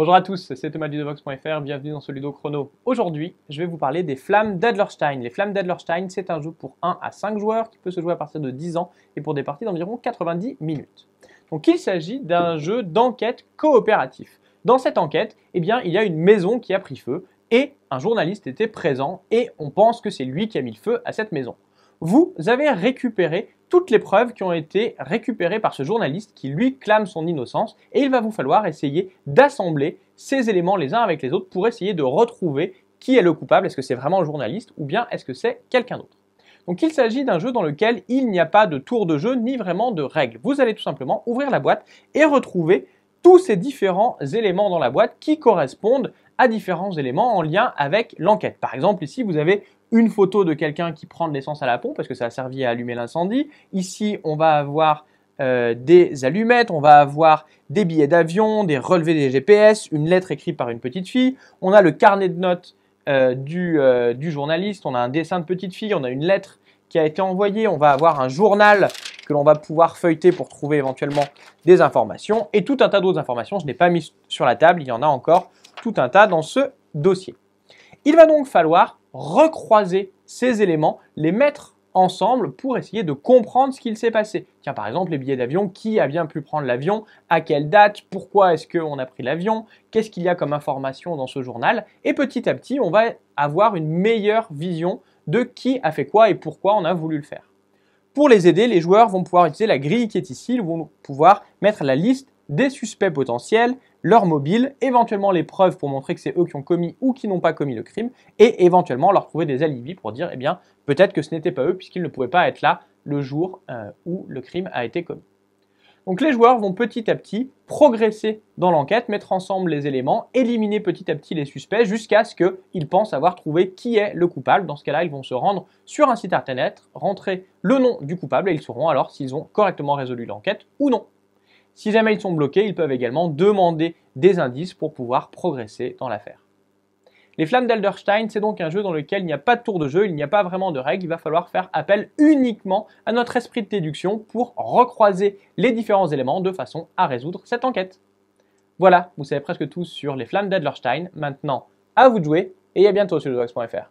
Bonjour à tous, c'est Thomas Ludovox.fr, bienvenue dans ce Ludo Chrono. Aujourd'hui, je vais vous parler des Flammes d'Adlerstein. Les Flammes d'Adlerstein, c'est un jeu pour 1 à 5 joueurs qui peut se jouer à partir de 10 ans et pour des parties d'environ 90 minutes. Donc il s'agit d'un jeu d'enquête coopératif. Dans cette enquête, eh bien, il y a une maison qui a pris feu et un journaliste était présent et on pense que c'est lui qui a mis le feu à cette maison vous avez récupéré toutes les preuves qui ont été récupérées par ce journaliste qui lui clame son innocence et il va vous falloir essayer d'assembler ces éléments les uns avec les autres pour essayer de retrouver qui est le coupable, est-ce que c'est vraiment le journaliste ou bien est-ce que c'est quelqu'un d'autre. Donc il s'agit d'un jeu dans lequel il n'y a pas de tour de jeu ni vraiment de règles. Vous allez tout simplement ouvrir la boîte et retrouver tous ces différents éléments dans la boîte qui correspondent à différents éléments en lien avec l'enquête. Par exemple, ici, vous avez une photo de quelqu'un qui prend de l'essence à la pompe parce que ça a servi à allumer l'incendie. Ici, on va avoir euh, des allumettes, on va avoir des billets d'avion, des relevés des GPS, une lettre écrite par une petite fille, on a le carnet de notes euh, du, euh, du, journaliste, on a un dessin de petite fille, on a une lettre qui a été envoyée, on va avoir un journal que l'on va pouvoir feuilleter pour trouver éventuellement des informations et tout un tas d'autres informations. Je n'ai pas mis sur la table, il y en a encore tout un tas dans ce dossier. Il va donc falloir recroiser ces éléments, les mettre ensemble pour essayer de comprendre ce qu'il s'est passé. Tiens, par exemple, les billets d'avion, qui a bien pu prendre l'avion, à quelle date, pourquoi est-ce qu'on a pris l'avion, qu'est-ce qu'il y a comme information dans ce journal, et petit à petit, on va avoir une meilleure vision de qui a fait quoi et pourquoi on a voulu le faire. Pour les aider, les joueurs vont pouvoir utiliser la grille qui est ici, ils vont pouvoir mettre la liste des suspects potentiels, leur mobile, éventuellement les preuves pour montrer que c'est eux qui ont commis ou qui n'ont pas commis le crime, et éventuellement leur trouver des alibis pour dire, eh bien, peut-être que ce n'était pas eux puisqu'ils ne pouvaient pas être là le jour euh, où le crime a été commis. Donc les joueurs vont petit à petit progresser dans l'enquête, mettre ensemble les éléments, éliminer petit à petit les suspects jusqu'à ce qu'ils pensent avoir trouvé qui est le coupable. Dans ce cas-là, ils vont se rendre sur un site internet, rentrer le nom du coupable et ils sauront alors s'ils ont correctement résolu l'enquête ou non. Si jamais ils sont bloqués, ils peuvent également demander des indices pour pouvoir progresser dans l'affaire. Les flammes d'Elderstein, c'est donc un jeu dans lequel il n'y a pas de tour de jeu, il n'y a pas vraiment de règles, il va falloir faire appel uniquement à notre esprit de déduction pour recroiser les différents éléments de façon à résoudre cette enquête. Voilà, vous savez presque tout sur les flammes d'Elderstein. Maintenant, à vous de jouer et à bientôt sur dogs.fr.